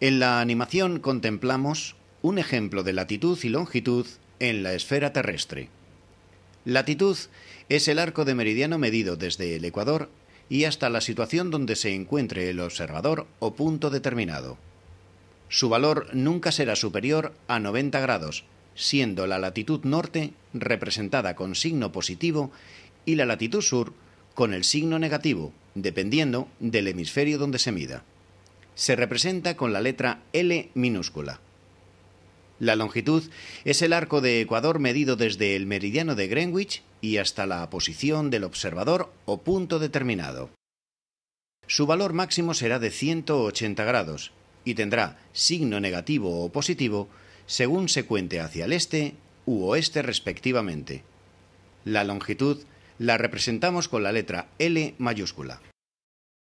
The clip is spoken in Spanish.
En la animación contemplamos un ejemplo de latitud y longitud en la esfera terrestre. Latitud es el arco de meridiano medido desde el ecuador y hasta la situación donde se encuentre el observador o punto determinado. Su valor nunca será superior a 90 grados, siendo la latitud norte representada con signo positivo y la latitud sur con el signo negativo, dependiendo del hemisferio donde se mida se representa con la letra L minúscula. La longitud es el arco de Ecuador medido desde el meridiano de Greenwich y hasta la posición del observador o punto determinado. Su valor máximo será de 180 grados y tendrá signo negativo o positivo según se cuente hacia el este u oeste respectivamente. La longitud la representamos con la letra L mayúscula.